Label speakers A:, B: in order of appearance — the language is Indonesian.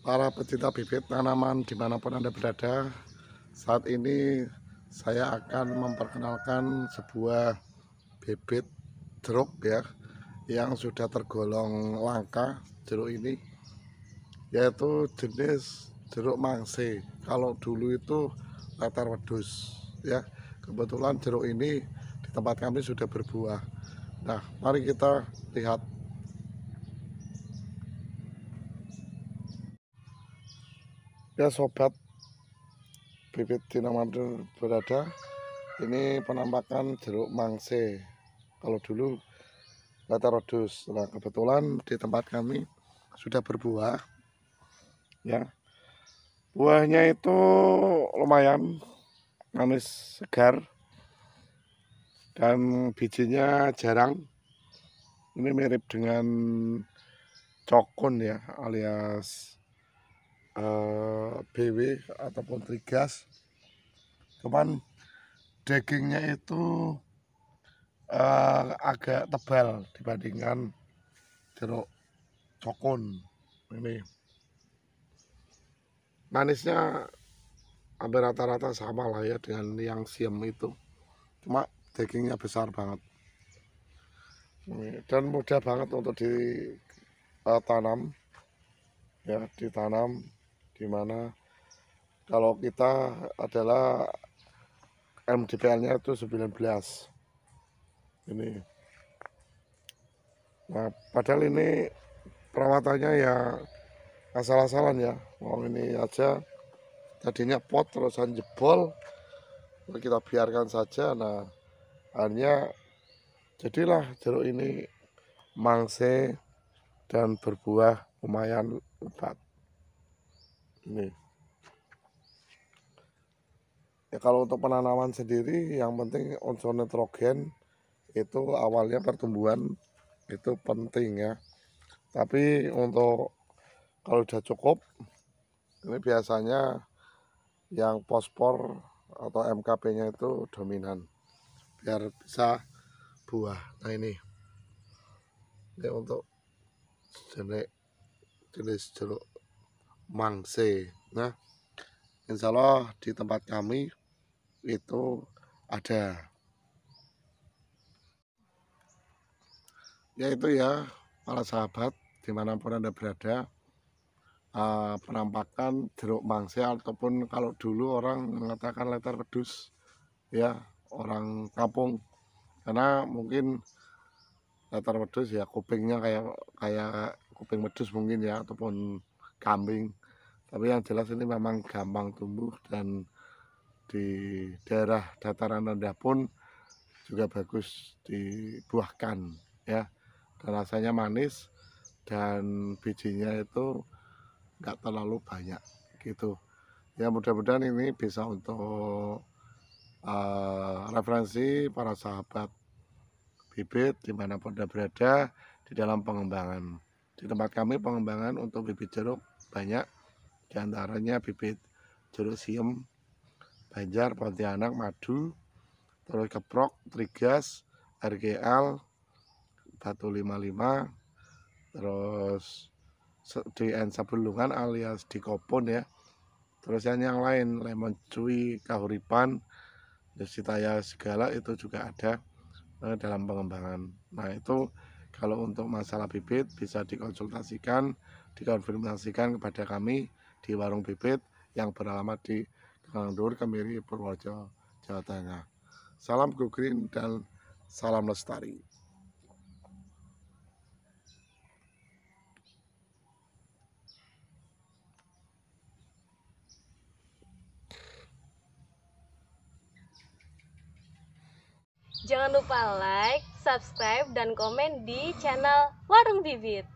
A: para pecinta bibit tanaman dimanapun Anda berada saat ini saya akan memperkenalkan sebuah bibit jeruk ya yang sudah tergolong langka jeruk ini yaitu jenis jeruk mangse kalau dulu itu latar wedus ya kebetulan jeruk ini di tempat kami sudah berbuah nah mari kita lihat ya sobat bibit dinamandur berada ini penampakan jeruk mangse kalau dulu Latarodus nah kebetulan di tempat kami sudah berbuah ya buahnya itu lumayan manis segar dan bijinya jarang ini mirip dengan cokun ya alias Eh, BW ataupun trigas cuman dagingnya itu uh, agak tebal dibandingkan jeruk cokon ini manisnya hampir rata-rata sama lah ya dengan yang siam itu cuma dagingnya besar banget dan mudah banget untuk ditanam eh, ya ditanam gimana kalau kita adalah MDPL-nya itu 19 ini nah padahal ini perawatannya ya asal-asalan ya mau ini aja tadinya pot terusan jebol kita biarkan saja nah hanya jadilah jeruk ini mangse dan berbuah lumayan lebat Nih. Iya. Ya kalau untuk penanaman sendiri yang penting unsur nitrogen itu awalnya pertumbuhan itu penting ya. Tapi untuk kalau sudah cukup ini biasanya yang pospor atau MKP-nya itu dominan biar bisa buah. Nah ini. Ini untuk jenis jenis jeruk mangse. Nah, insya Allah di tempat kami itu ada. Ya itu ya para sahabat dimanapun anda berada ah, penampakan jeruk mangse ataupun kalau dulu orang mengatakan letter pedus ya orang kampung karena mungkin letter pedus ya kupingnya kayak kayak kuping medus mungkin ya ataupun kambing tapi yang jelas ini memang gampang tumbuh dan di daerah dataran rendah pun juga bagus dibuahkan ya dan rasanya manis dan bijinya itu nggak terlalu banyak gitu ya mudah-mudahan ini bisa untuk uh, referensi para sahabat bibit dimanapun anda berada di dalam pengembangan di tempat kami pengembangan untuk bibit jeruk banyak diantaranya bibit jeruk siem Banjar, Pontianak, Madu, terus Keprok, Trigas, RGL, Batu 55, terus di Sabulungan alias di Kopon ya. Terus yang, yang lain, Lemon cuy Kahuripan, Desitaya segala itu juga ada eh, dalam pengembangan. Nah itu kalau untuk masalah bibit bisa dikonsultasikan, dikonfirmasikan kepada kami di warung bibit yang beralamat di Kandur Kemiri, Purworejo, Jawa Tengah. Salam Go dan salam lestari. Jangan lupa like, subscribe, dan komen di channel Warung Bibit.